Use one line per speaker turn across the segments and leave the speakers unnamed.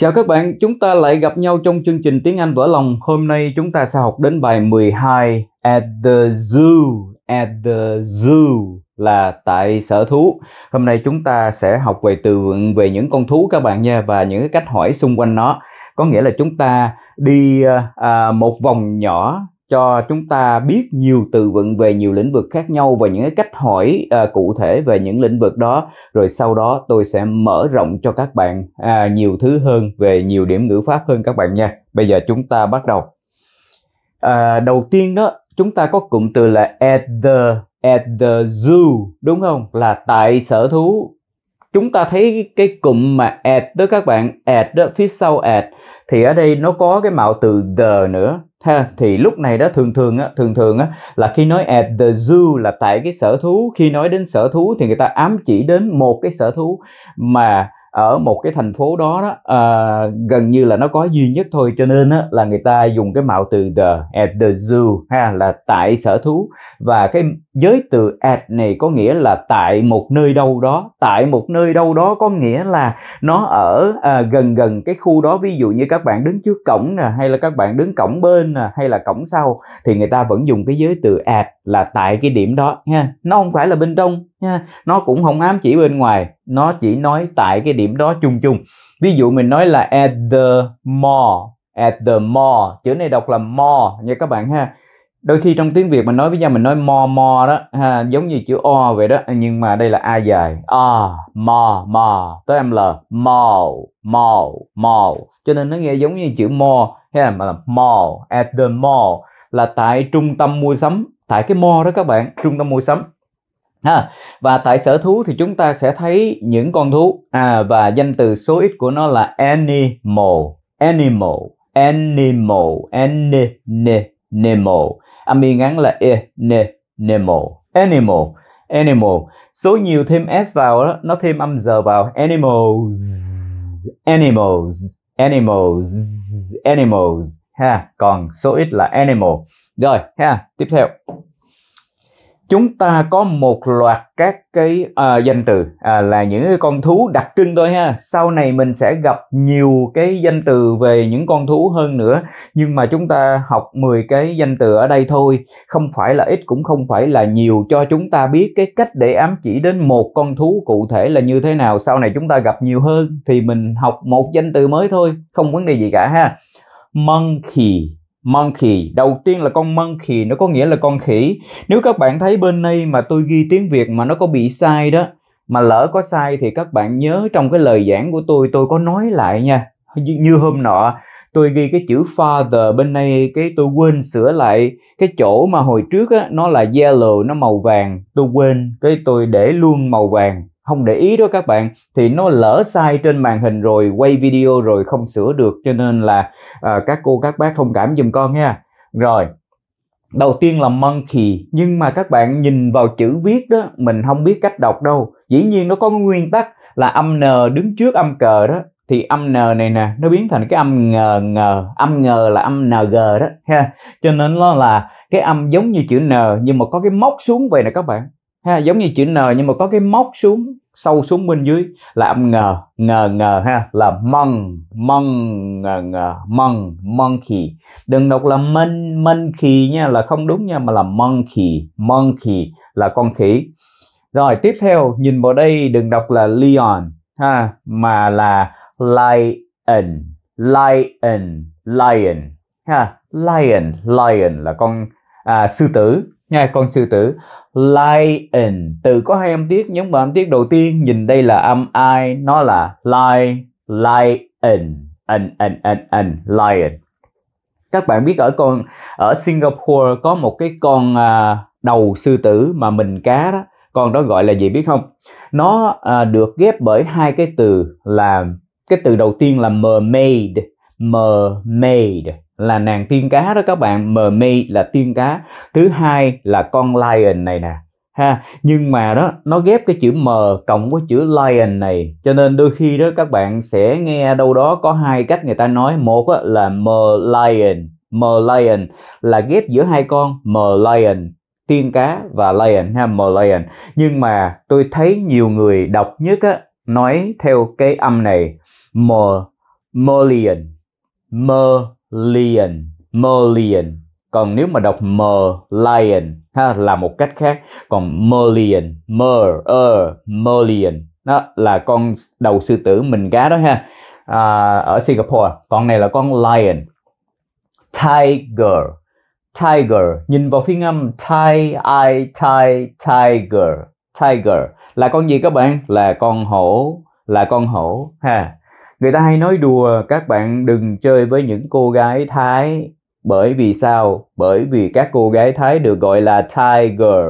Chào các bạn, chúng ta lại gặp nhau trong chương trình tiếng Anh vỡ lòng. Hôm nay chúng ta sẽ học đến bài 12 At the zoo, at the zoo là tại sở thú. Hôm nay chúng ta sẽ học về từ vựng về những con thú các bạn nha và những cái cách hỏi xung quanh nó. Có nghĩa là chúng ta đi à, à một vòng nhỏ cho chúng ta biết nhiều từ vựng về nhiều lĩnh vực khác nhau và những cái cách hỏi à, cụ thể về những lĩnh vực đó rồi sau đó tôi sẽ mở rộng cho các bạn à, nhiều thứ hơn về nhiều điểm ngữ pháp hơn các bạn nha bây giờ chúng ta bắt đầu à, đầu tiên đó chúng ta có cụm từ là at the at the zoo đúng không là tại sở thú chúng ta thấy cái cụm mà at đó các bạn at đó phía sau at thì ở đây nó có cái mạo từ the nữa ha thì lúc này đó thường thường á thường thường á là khi nói at the zoo là tại cái sở thú khi nói đến sở thú thì người ta ám chỉ đến một cái sở thú mà ở một cái thành phố đó, đó à, gần như là nó có duy nhất thôi cho nên á, là người ta dùng cái mạo từ the at the zoo ha là tại sở thú và cái giới từ at này có nghĩa là tại một nơi đâu đó tại một nơi đâu đó có nghĩa là nó ở à, gần gần cái khu đó ví dụ như các bạn đứng trước cổng nè hay là các bạn đứng cổng bên nè hay là cổng sau thì người ta vẫn dùng cái giới từ at là tại cái điểm đó ha nó không phải là bên trong nha nó cũng không ám chỉ bên ngoài nó chỉ nói tại cái điểm đó chung chung ví dụ mình nói là at the mall at the mall chữ này đọc là mall nha các bạn ha đôi khi trong tiếng việt mình nói với nhau mình nói mò mò đó ha, giống như chữ o vậy đó nhưng mà đây là a dài a mò mò tới em là mò mò mò cho nên nó nghe giống như chữ mò hay là mà là mall at the mall là tại trung tâm mua sắm tại cái mò đó các bạn trung tâm mua sắm ha và tại sở thú thì chúng ta sẽ thấy những con thú à và danh từ số ít của nó là animal animal animal animal âm mi ngắn là e ne animal animal animal số nhiều thêm s vào đó, nó thêm âm giờ vào animals animals animals animals ha còn số ít là animal rồi ha tiếp theo chúng ta có một loạt các cái à, danh từ à, là những con thú đặc trưng thôi ha sau này mình sẽ gặp nhiều cái danh từ về những con thú hơn nữa nhưng mà chúng ta học 10 cái danh từ ở đây thôi không phải là ít cũng không phải là nhiều cho chúng ta biết cái cách để ám chỉ đến một con thú cụ thể là như thế nào sau này chúng ta gặp nhiều hơn thì mình học một danh từ mới thôi không vấn đề gì cả ha monkey monkey đầu tiên là con monkey nó có nghĩa là con khỉ nếu các bạn thấy bên đây mà tôi ghi tiếng việt mà nó có bị sai đó mà lỡ có sai thì các bạn nhớ trong cái lời giảng của tôi tôi có nói lại nha như hôm nọ tôi ghi cái chữ father bên đây cái tôi quên sửa lại cái chỗ mà hồi trước á, nó là yellow nó màu vàng tôi quên cái tôi để luôn màu vàng không để ý đó các bạn thì nó lỡ sai trên màn hình rồi quay video rồi không sửa được cho nên là à, các cô các bác thông cảm giùm con nha rồi đầu tiên là monkey nhưng mà các bạn nhìn vào chữ viết đó mình không biết cách đọc đâu dĩ nhiên nó có nguyên tắc là âm n đứng trước âm cờ đó thì âm n này nè nó biến thành cái âm ngờ ngờ âm ngờ là âm ng đó ha cho nên nó là cái âm giống như chữ n nhưng mà có cái móc xuống vậy nè các bạn ha giống như chữ n nhưng mà có cái móc xuống sâu xuống bên dưới là âm ngờ ngờ ngờ ha là mần mần ngờ ngờ mần mần khì đừng đọc là minh minh khì nha là không đúng nha mà là mần khì mần khì là con khỉ rồi tiếp theo nhìn vào đây đừng đọc là lion ha mà là lion lion lion ha lion lion là con à, sư tử nha con sư tử lion từ có hai âm tiết nhưng mà âm tiết đầu tiên nhìn đây là âm i nó là lion lion an an an an lion các bạn biết ở con ở Singapore có một cái con à, đầu sư tử mà mình cá đó con đó gọi là gì biết không nó à, được ghép bởi hai cái từ là cái từ đầu tiên là mermaid mermaid là nàng tiên cá đó các bạn mermaid là tiên cá thứ hai là con lion này nè ha nhưng mà đó nó ghép cái chữ m cộng với chữ lion này cho nên đôi khi đó các bạn sẽ nghe đâu đó có hai cách người ta nói một là m lion m lion là ghép giữa hai con m lion tiên cá và lion ha m lion nhưng mà tôi thấy nhiều người đọc nhất á nói theo cái âm này m merlion m lion merlion còn nếu mà đọc m lion ha là một cách khác còn merlion mer er merlion đó là con đầu sư tử mình cá đó ha à, ở Singapore con này là con lion tiger tiger nhìn vào phiên âm tai i tai tiger tiger là con gì các bạn là con hổ là con hổ ha người ta hay nói đùa các bạn đừng chơi với những cô gái thái bởi vì sao bởi vì các cô gái thái được gọi là tiger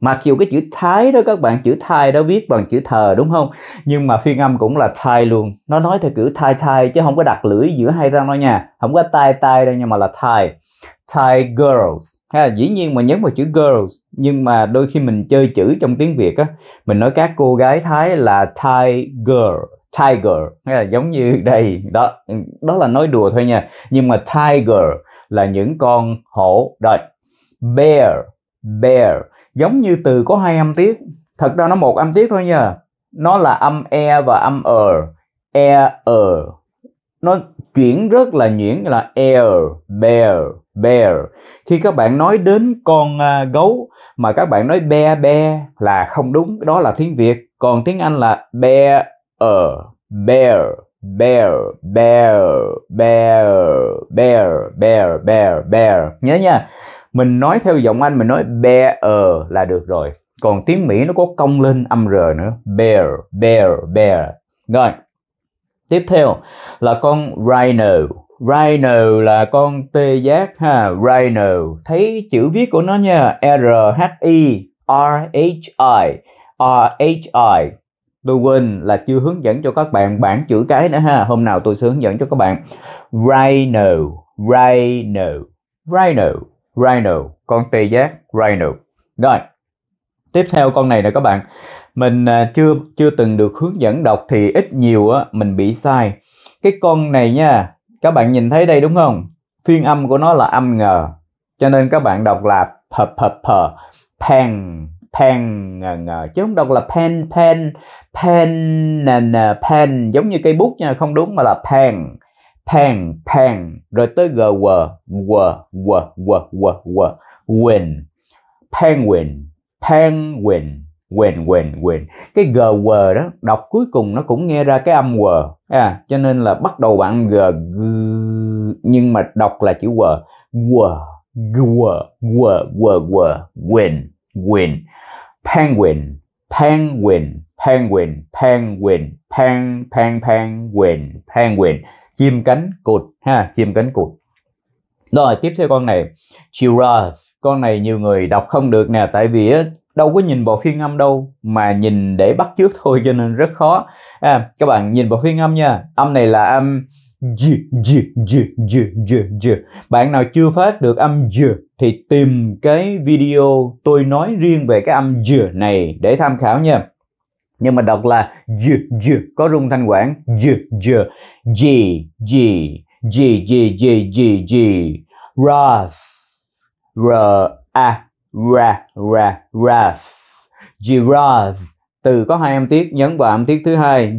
mặc dù cái chữ thái đó các bạn chữ thai đó viết bằng chữ thờ đúng không nhưng mà phiên âm cũng là thai luôn nó nói theo kiểu thai thai chứ không có đặt lưỡi giữa hai răng đâu nha không có tai tai đâu nhưng mà là thai thai girls ha dĩ nhiên mà nhấn vào chữ girls nhưng mà đôi khi mình chơi chữ trong tiếng việt á mình nói các cô gái thái là thai girl tiger nghĩa là giống như đây đó đó là nói đùa thôi nha nhưng mà tiger là những con hổ rồi bear bear giống như từ có hai âm tiết thật ra nó một âm tiết thôi nha nó là âm e và âm ờ e ờ nó chuyển rất là nhuyễn là air bear bear khi các bạn nói đến con uh, gấu mà các bạn nói be be là không đúng đó là tiếng việt còn tiếng anh là bear ở bear bear bear bear bear bear bear bear nhớ nha mình nói theo giọng anh mình nói bear là được rồi còn tiếng mỹ nó có cong lên âm r nữa bear bear bear rồi tiếp theo là con rhino Rhino là con tê giác ha, Rhino. Thấy chữ viết của nó nha, R H I R H I R H I Tôi quên là chưa hướng dẫn cho các bạn bảng chữ cái nữa ha. Hôm nào tôi sẽ hướng dẫn cho các bạn. Rhino, rhino, rhino, rhino. Con tê giác, rhino. Rồi. Tiếp theo con này nè các bạn. Mình à, chưa chưa từng được hướng dẫn đọc thì ít nhiều á mình bị sai. Cái con này nha, các bạn nhìn thấy đây đúng không? Phiên âm của nó là âm ngờ. Cho nên các bạn đọc là p p p pen pen ngờ ngờ chứ không đọc là pen pen pen pen, pen giống như cây bút nha không đúng mà là pen pen pen rồi tới g w w w w w w win penguin penguin quên quên quên cái g w đó đọc cuối cùng nó cũng nghe ra cái âm w à, cho nên là bắt đầu bạn g, g nhưng mà đọc là chữ w w w w w w, quên quên penguin penguin penguin penguin pen pen penguin penguin chim cánh cụt ha chim cánh cụt rồi tiếp theo con này giraffe con này nhiều người đọc không được nè tại vì đâu có nhìn vào phiên âm đâu mà nhìn để bắt trước thôi cho nên rất khó à, các bạn nhìn vào phiên âm nha âm này là âm g g g g g g bạn nào chưa phát được âm g thì tìm cái video tôi nói riêng về cái âm dừa này để tham khảo nha nhưng mà đọc là dừa dừa có rung thanh quản dừa dừa gì gì gì gì gì gì gì ras r a ra ra ras giraffe từ có hai âm tiết nhấn vào âm tiết thứ hai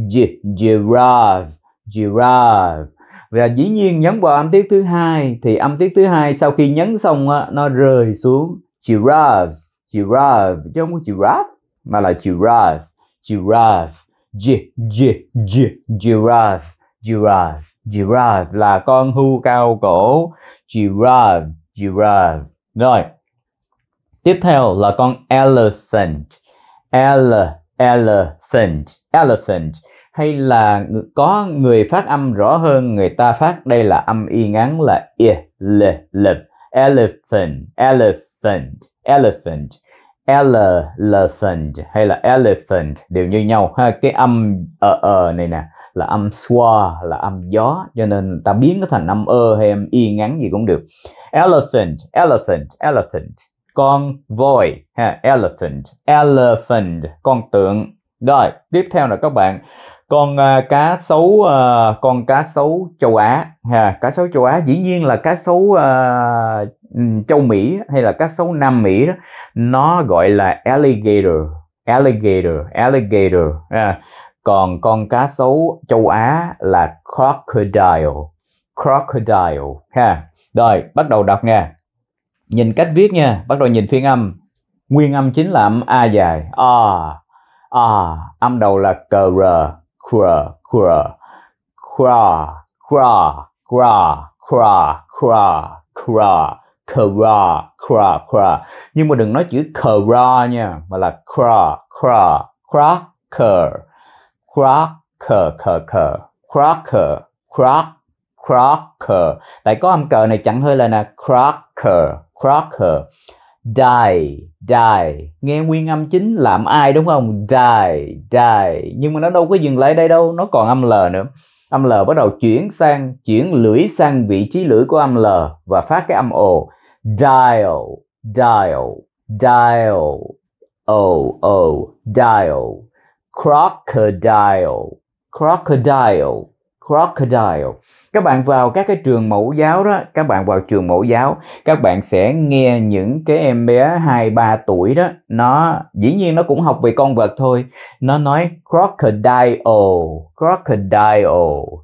giraffe giraffe và dĩ nhiên nhấn vào âm tiết thứ hai thì âm tiết thứ hai sau khi nhấn xong nó rơi xuống giraffe giraffe chứ không có giraffe mà là giraffe giraffe g g g giraffe giraffe giraffe là con hươu cao cổ giraffe giraffe rồi tiếp theo là con elephant ele elephant elephant hay là có người phát âm rõ hơn người ta phát đây là âm y ngắn là i l l elephant elephant elephant elephant hay là elephant đều như nhau ha cái âm ờ ờ này nè là âm schwa là âm gió cho nên ta biến nó thành âm ơ hay âm y ngắn gì cũng được elephant elephant elephant con voi ha elephant elephant con tượng rồi tiếp theo là các bạn con à, cá sấu à, còn cá sấu châu Á ha cá sấu châu Á dĩ nhiên là cá sấu à, châu Mỹ hay là cá sấu Nam Mỹ đó nó gọi là alligator alligator alligator à, còn con cá sấu châu Á là crocodile crocodile ha rồi bắt đầu đọc nha nhìn cách viết nha bắt đầu nhìn phiên âm nguyên âm chính là âm a dài a à, a à, âm đầu là cờ r kura kura kura kura kura kura kura kura kura kura kura nhưng mà đừng nói chữ kura nha mà là kura kura cracker cracker cracker cracker crack cracker tại có âm cờ này chẳng hơi là nè cracker cracker die die nghe nguyên âm chính làm ai đúng không die die nhưng mà nó đâu có dừng lại đây đâu nó còn âm l nữa âm l bắt đầu chuyển sang chuyển lưỡi sang vị trí lưỡi của âm l và phát cái âm ồ dial dial dial o o dial crocodile crocodile crocodile các bạn vào các cái trường mẫu giáo đó các bạn vào trường mẫu giáo các bạn sẽ nghe những cái em bé hai ba tuổi đó nó dĩ nhiên nó cũng học về con vật thôi nó nói crocodile crocodile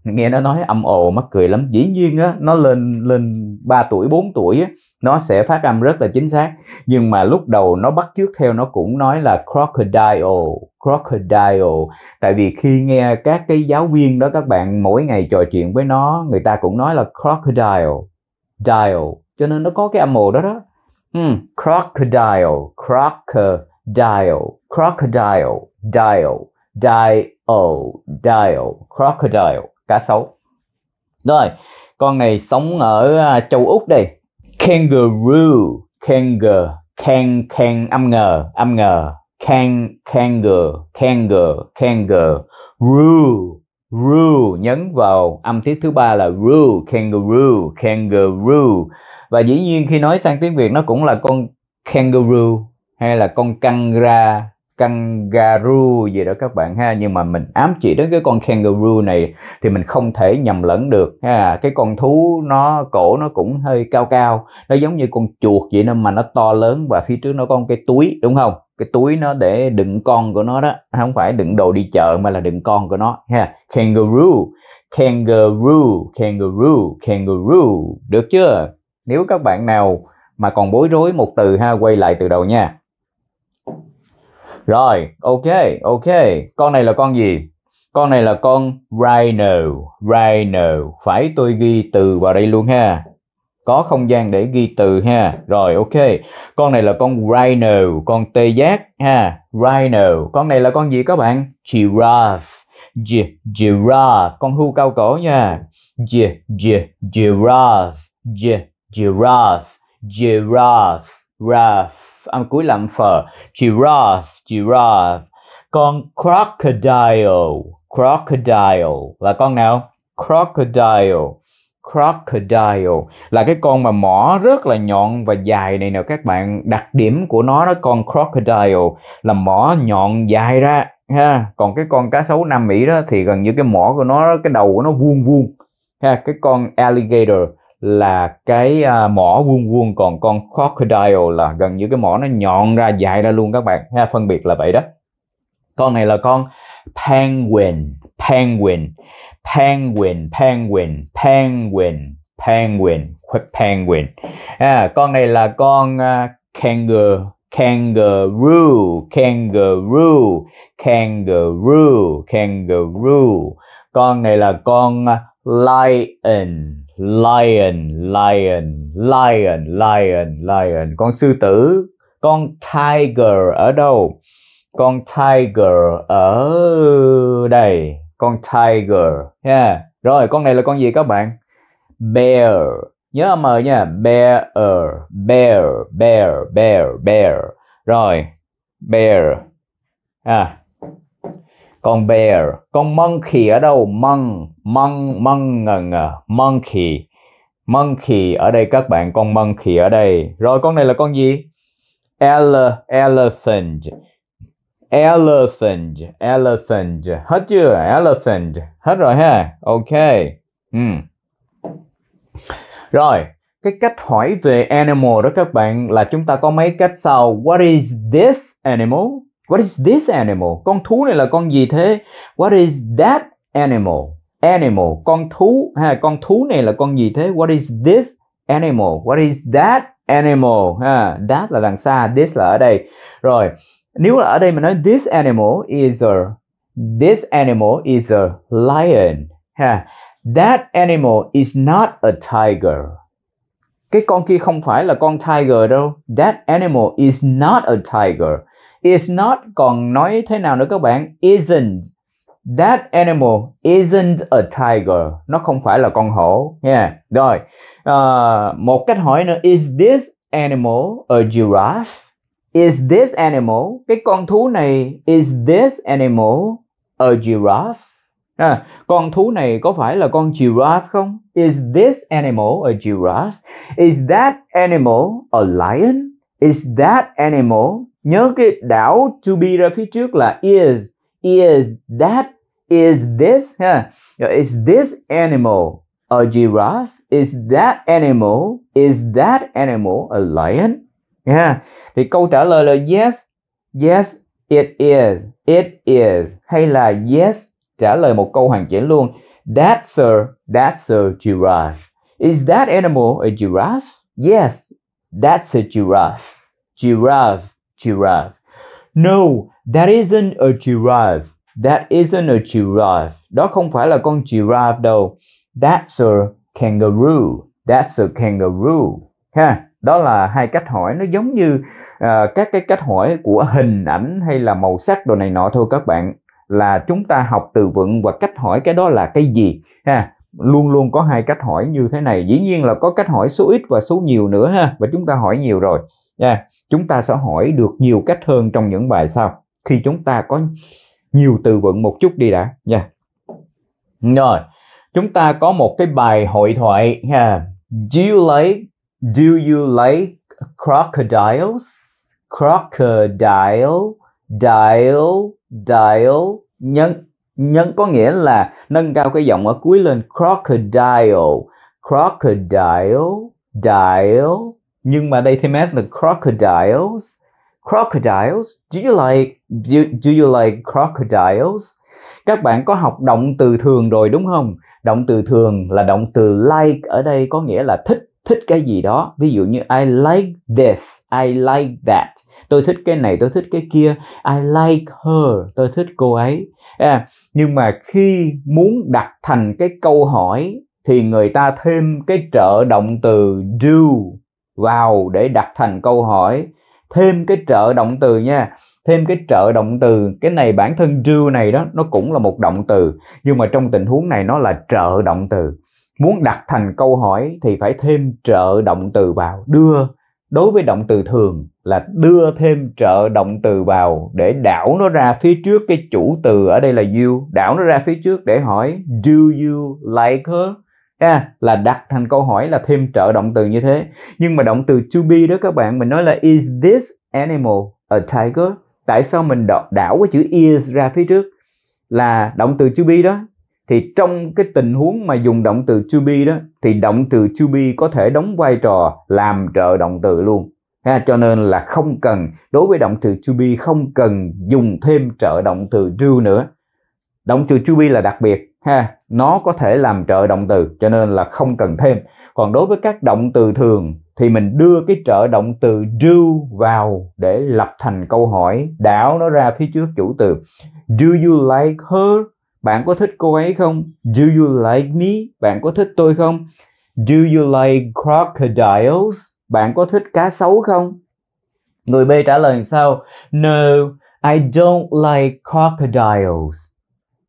nghe nó nói âm ồ mắc cười lắm dĩ nhiên á nó lên lên ba tuổi bốn tuổi á nó sẽ phát âm rất là chính xác nhưng mà lúc đầu nó bắt chước theo nó cũng nói là crocodile crocodile tại vì khi nghe các cái giáo viên đó các bạn mỗi ngày trò chuyện với nó người ta cũng nói là crocodile dial cho nên nó có cái âm mồ đó đó hmm. crocodile crocodile crocodile dial dial dial crocodile cá sấu rồi con này sống ở à, châu úc đây kangaroo kangaroo kang kang âm ngờ âm ngờ kang kangaroo kangaroo kangaroo roo roo nhấn vào âm tiết thứ ba là roo kangaroo kangaroo và dĩ nhiên khi nói sang tiếng việt nó cũng là con kangaroo hay là con căng ra kangaroo gì đó các bạn ha nhưng mà mình ám chỉ đến cái con kangaroo này thì mình không thể nhầm lẫn được ha cái con thú nó cổ nó cũng hơi cao cao nó giống như con chuột vậy nên mà nó to lớn và phía trước nó có cái túi đúng không cái túi nó để đựng con của nó đó không phải đựng đồ đi chợ mà là đựng con của nó ha kangaroo kangaroo kangaroo kangaroo được chưa nếu các bạn nào mà còn bối rối một từ ha quay lại từ đầu nha rồi, ok, ok. Con này là con gì? Con này là con rhino, rhino. Phải tôi ghi từ vào đây luôn ha. Có không gian để ghi từ ha. Rồi, ok. Con này là con rhino, con tê giác ha. Rhino. Con này là con gì các bạn? Giraffe. Gi giraffe. Con hươu cao cổ nha. Gi gi giraffe. Gi giraffe. Giraffe. Giraffe âm cuối làm phở giraffe giraffe con crocodile crocodile là con nào crocodile crocodile là cái con mà mỏ rất là nhọn và dài này nè các bạn đặc điểm của nó đó con crocodile là mỏ nhọn dài ra ha còn cái con cá sấu nam mỹ đó thì gần như cái mỏ của nó cái đầu của nó vuông vuông ha cái con alligator là cái uh, mỏ vuông vuông còn con crocodile là gần như cái mỏ nó nhọn ra dài ra luôn các bạn ha phân biệt là vậy đó con này là con penguin penguin penguin penguin penguin penguin penguin à, con này là con uh, kangaroo kangaroo kangaroo kangaroo kangaroo con này là con à, lion lion lion lion lion lion con sư tử con tiger ở đâu con tiger ở đây con tiger yeah. rồi con này là con gì các bạn bear nhớ âm mờ nha bear bear bear bear bear rồi bear à con bear con monkey ở đâu mong mong mong ngần ngờ monkey monkey ở đây các bạn con monkey ở đây rồi con này là con gì Ele, elephant elephant elephant hết chưa elephant hết rồi ha ok ừ. rồi cái cách hỏi về animal đó các bạn là chúng ta có mấy cách sau what is this animal what is this animal con thú này là con gì thế what is that animal animal con thú ha con thú này là con gì thế what is this animal what is that animal ha that là đằng xa this là ở đây rồi nếu là ở đây mà nói this animal is a this animal is a lion ha that animal is not a tiger cái con kia không phải là con tiger đâu that animal is not a tiger is not còn nói thế nào nữa các bạn isn't That animal isn't a tiger. Nó không phải là con hổ. nha. Yeah. Rồi, uh, một cách hỏi nữa. Is this animal a giraffe? Is this animal? Cái con thú này, is this animal a giraffe? À, con thú này có phải là con giraffe không? Is this animal a giraffe? Is that animal a lion? Is that animal? Nhớ cái đảo to be ra phía trước là is is that is this huh? is this animal a giraffe is that animal is that animal a lion yeah thì câu trả lời là yes yes it is it is hay là yes trả lời một câu hoàn chỉnh luôn that's a that's a giraffe is that animal a giraffe yes that's a giraffe giraffe giraffe no That isn't a giraffe. That isn't a giraffe. Đó không phải là con giraffe đâu. That's a kangaroo. That's a kangaroo. Ha, đó là hai cách hỏi nó giống như uh, các cái cách hỏi của hình ảnh hay là màu sắc đồ này nọ thôi các bạn là chúng ta học từ vựng và cách hỏi cái đó là cái gì ha luôn luôn có hai cách hỏi như thế này dĩ nhiên là có cách hỏi số ít và số nhiều nữa ha và chúng ta hỏi nhiều rồi yeah. chúng ta sẽ hỏi được nhiều cách hơn trong những bài sau khi chúng ta có nhiều từ vựng một chút đi đã nha rồi chúng ta có một cái bài hội thoại ha do you like do you like crocodiles crocodile dial dial nhân nhân có nghĩa là nâng cao cái giọng ở cuối lên crocodile crocodile dial nhưng mà đây thêm s là crocodiles crocodiles do you like do, do you like crocodiles? Các bạn có học động từ thường rồi đúng không? Động từ thường là động từ like ở đây có nghĩa là thích thích cái gì đó ví dụ như I like this, I like that tôi thích cái này, tôi thích cái kia I like her, tôi thích cô ấy à, nhưng mà khi muốn đặt thành cái câu hỏi thì người ta thêm cái trợ động từ do vào để đặt thành câu hỏi thêm cái trợ động từ nha thêm cái trợ động từ cái này bản thân do này đó nó cũng là một động từ nhưng mà trong tình huống này nó là trợ động từ muốn đặt thành câu hỏi thì phải thêm trợ động từ vào đưa đối với động từ thường là đưa thêm trợ động từ vào để đảo nó ra phía trước cái chủ từ ở đây là you đảo nó ra phía trước để hỏi do you like her yeah, là đặt thành câu hỏi là thêm trợ động từ như thế nhưng mà động từ to be đó các bạn mình nói là is this animal a tiger tại sao mình đảo, đảo cái chữ is ra phía trước là động từ to be đó thì trong cái tình huống mà dùng động từ to be đó thì động từ to be có thể đóng vai trò làm trợ động từ luôn ha cho nên là không cần đối với động từ to be không cần dùng thêm trợ động từ do nữa động từ to be là đặc biệt ha nó có thể làm trợ động từ cho nên là không cần thêm còn đối với các động từ thường thì mình đưa cái trợ động từ do vào để lập thành câu hỏi đảo nó ra phía trước chủ từ do you like her bạn có thích cô ấy không do you like me bạn có thích tôi không do you like crocodiles bạn có thích cá sấu không người b trả lời sao no i don't like crocodiles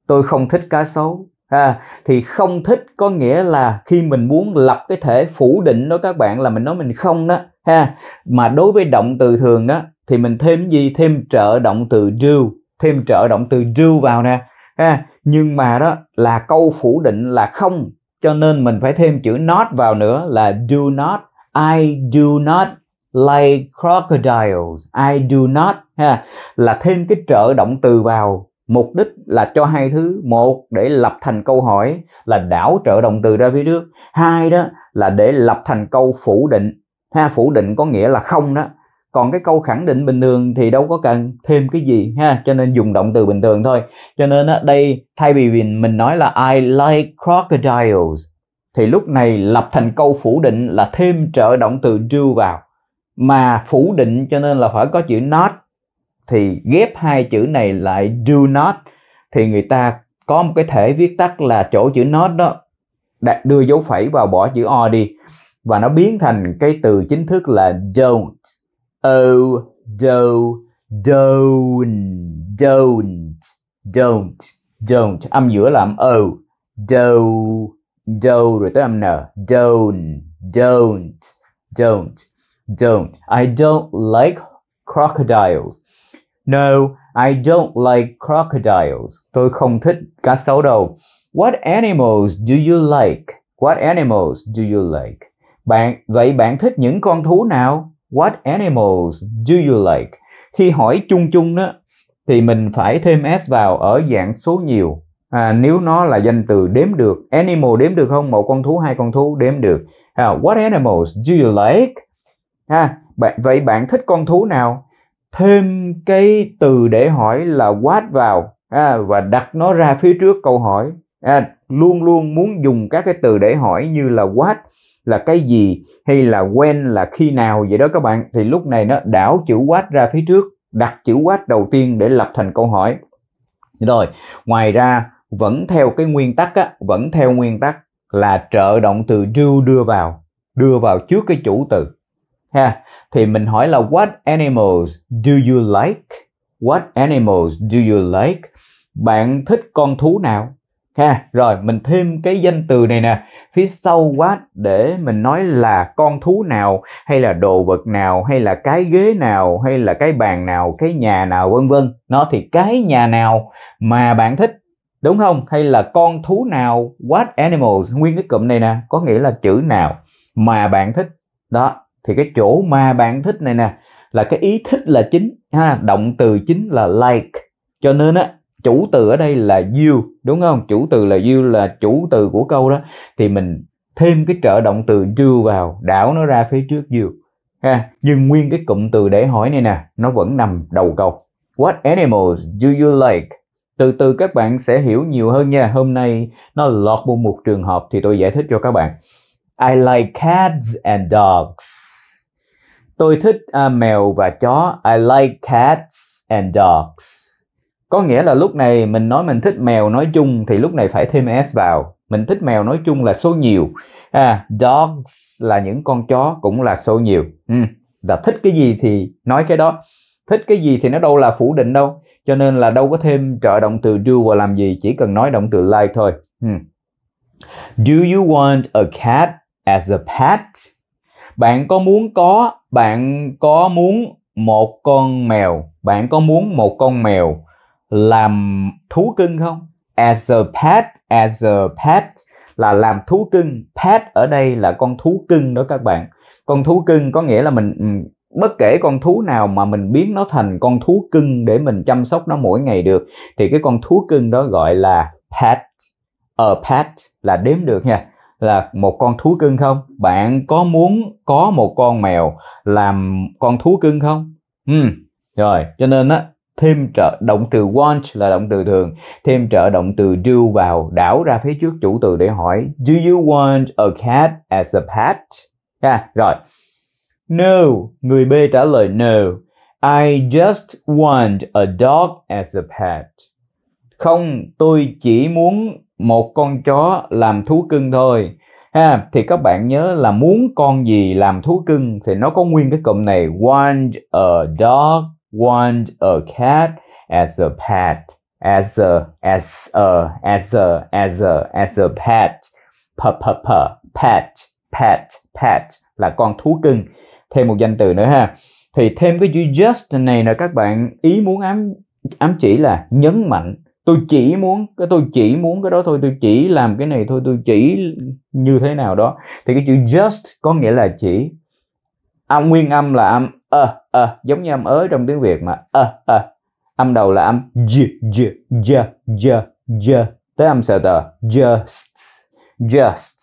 tôi không thích cá sấu ha thì không thích có nghĩa là khi mình muốn lập cái thể phủ định đó các bạn là mình nói mình không đó ha mà đối với động từ thường đó thì mình thêm gì thêm trợ động từ do thêm trợ động từ do vào nè ha nhưng mà đó là câu phủ định là không cho nên mình phải thêm chữ not vào nữa là do not I do not like crocodiles I do not ha là thêm cái trợ động từ vào mục đích là cho hai thứ một để lập thành câu hỏi là đảo trợ động từ ra phía trước hai đó là để lập thành câu phủ định ha phủ định có nghĩa là không đó còn cái câu khẳng định bình thường thì đâu có cần thêm cái gì ha cho nên dùng động từ bình thường thôi cho nên ở đây thay vì mình nói là I like crocodiles thì lúc này lập thành câu phủ định là thêm trợ động từ do vào mà phủ định cho nên là phải có chữ not thì ghép hai chữ này lại do not thì người ta có một cái thể viết tắt là chỗ chữ not đó đặt đưa dấu phẩy vào bỏ chữ o đi và nó biến thành cái từ chính thức là don't oh do don't don't don't don't âm giữa là âm o do do rồi tới âm n don't don't don't don't I don't like crocodiles No, I don't like crocodiles. Tôi không thích cá sấu đâu. What animals do you like? What animals do you like? Bạn vậy bạn thích những con thú nào? What animals do you like? Khi hỏi chung chung đó thì mình phải thêm s vào ở dạng số nhiều. À, nếu nó là danh từ đếm được, animal đếm được không? Một con thú, hai con thú đếm được. À, what animals do you like? Ha, à, vậy bạn thích con thú nào? thêm cái từ để hỏi là what vào à, và đặt nó ra phía trước câu hỏi à, luôn luôn muốn dùng các cái từ để hỏi như là what là cái gì hay là when là khi nào vậy đó các bạn thì lúc này nó đảo chữ what ra phía trước đặt chữ what đầu tiên để lập thành câu hỏi rồi ngoài ra vẫn theo cái nguyên tắc á, vẫn theo nguyên tắc là trợ động từ do đưa vào đưa vào trước cái chủ từ ha thì mình hỏi là what animals do you like what animals do you like bạn thích con thú nào ha rồi mình thêm cái danh từ này nè phía sau what để mình nói là con thú nào hay là đồ vật nào hay là cái ghế nào hay là cái bàn nào cái nhà nào vân vân nó thì cái nhà nào mà bạn thích đúng không hay là con thú nào what animals nguyên cái cụm này nè có nghĩa là chữ nào mà bạn thích đó thì cái chỗ mà bạn thích này nè là cái ý thích là chính ha động từ chính là like cho nên á chủ từ ở đây là you đúng không chủ từ là you là chủ từ của câu đó thì mình thêm cái trợ động từ do vào đảo nó ra phía trước you ha nhưng nguyên cái cụm từ để hỏi này nè nó vẫn nằm đầu câu what animals do you like từ từ các bạn sẽ hiểu nhiều hơn nha hôm nay nó lọt vô một trường hợp thì tôi giải thích cho các bạn I like cats and dogs Tôi thích uh, mèo và chó. I like cats and dogs. Có nghĩa là lúc này mình nói mình thích mèo nói chung thì lúc này phải thêm s vào. Mình thích mèo nói chung là số nhiều. À, dogs là những con chó cũng là số nhiều. Ừ. Và thích cái gì thì nói cái đó. Thích cái gì thì nó đâu là phủ định đâu. Cho nên là đâu có thêm trợ động từ do và làm gì. Chỉ cần nói động từ like thôi. Ừ. Do you want a cat as a pet? Bạn có muốn có bạn có muốn một con mèo bạn có muốn một con mèo làm thú cưng không as a pet as a pet là làm thú cưng pet ở đây là con thú cưng đó các bạn con thú cưng có nghĩa là mình ừ, bất kể con thú nào mà mình biến nó thành con thú cưng để mình chăm sóc nó mỗi ngày được thì cái con thú cưng đó gọi là pet a pet là đếm được nha là một con thú cưng không bạn có muốn có một con mèo làm con thú cưng không ừ rồi cho nên á thêm trợ động từ want là động từ thường thêm trợ động từ do vào đảo ra phía trước chủ từ để hỏi do you want a cat as a pet ha rồi no người b trả lời no i just want a dog as a pet không tôi chỉ muốn một con chó làm thú cưng thôi ha thì các bạn nhớ là muốn con gì làm thú cưng thì nó có nguyên cái cụm này want a dog want a cat as a pet as a as a as a as a as a pet p p p pet pet pet là con thú cưng thêm một danh từ nữa ha thì thêm cái chữ just này là các bạn ý muốn ám ám chỉ là nhấn mạnh tôi chỉ muốn cái tôi chỉ muốn cái đó thôi tôi chỉ làm cái này thôi tôi chỉ như thế nào đó thì cái chữ just có nghĩa là chỉ âm nguyên âm là âm ơ ơ giống như âm ớ trong tiếng việt mà ơ ơ âm đầu là âm j j j j j tới âm sợ tờ just just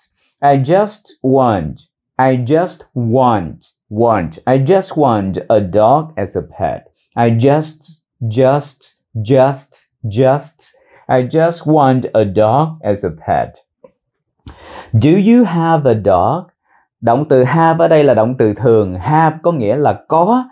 I just want I just want want I just want a dog as a pet I just just just Just, I just want a dog as a pet. Do you have a dog? Động từ have ở đây là động từ thường. Have có nghĩa là có.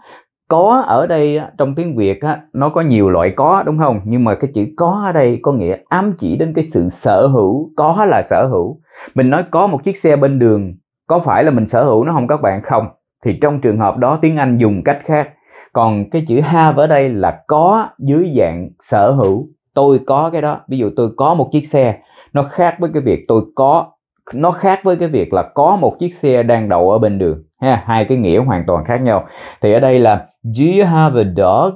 Có ở đây trong tiếng Việt nó có nhiều loại có đúng không? Nhưng mà cái chữ có ở đây có nghĩa ám chỉ đến cái sự sở hữu. Có là sở hữu. Mình nói có một chiếc xe bên đường. Có phải là mình sở hữu nó không các bạn? Không. Thì trong trường hợp đó tiếng Anh dùng cách khác còn cái chữ have ở đây là có dưới dạng sở hữu tôi có cái đó ví dụ tôi có một chiếc xe nó khác với cái việc tôi có nó khác với cái việc là có một chiếc xe đang đậu ở bên đường ha hai cái nghĩa hoàn toàn khác nhau thì ở đây là do you have a dog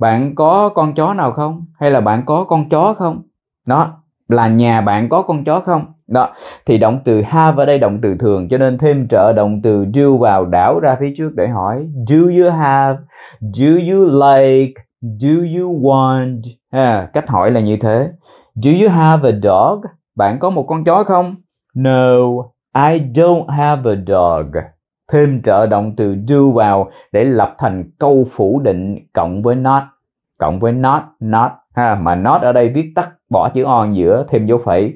bạn có con chó nào không hay là bạn có con chó không nó là nhà bạn có con chó không đó thì động từ have ở đây động từ thường cho nên thêm trợ động từ do vào đảo ra phía trước để hỏi do you have do you like do you want à, cách hỏi là như thế do you have a dog bạn có một con chó không no i don't have a dog thêm trợ động từ do vào để lập thành câu phủ định cộng với not cộng với not not ha mà not ở đây viết tắt bỏ chữ on giữa thêm dấu phẩy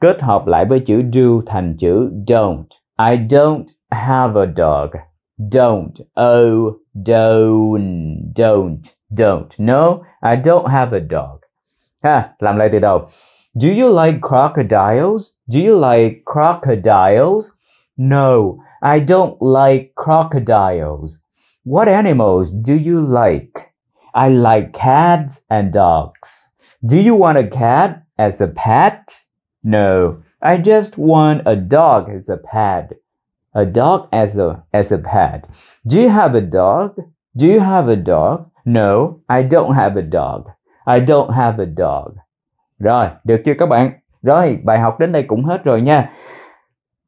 kết hợp lại với chữ do thành chữ don't. I don't have a dog. Don't. Oh, don't, don't, don't. No, I don't have a dog. Ha, làm lại từ đầu. Do you like crocodiles? Do you like crocodiles? No, I don't like crocodiles. What animals do you like? I like cats and dogs. Do you want a cat as a pet? No, I just want a dog as a pet. A dog as a as a pet. Do you have a dog? Do you have a dog? No, I don't have a dog. I don't have a dog. Rồi, được chưa các bạn? Rồi, bài học đến đây cũng hết rồi nha.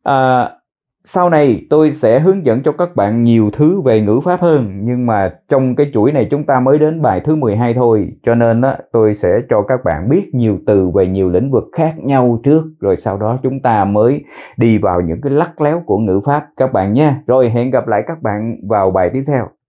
À, sau này tôi sẽ hướng dẫn cho các bạn nhiều thứ về ngữ pháp hơn nhưng mà trong cái chuỗi này chúng ta mới đến bài thứ 12 thôi cho nên đó, tôi sẽ cho các bạn biết nhiều từ về nhiều lĩnh vực khác nhau trước rồi sau đó chúng ta mới đi vào những cái lắc léo của ngữ pháp các bạn nhé. rồi hẹn gặp lại các bạn vào bài tiếp theo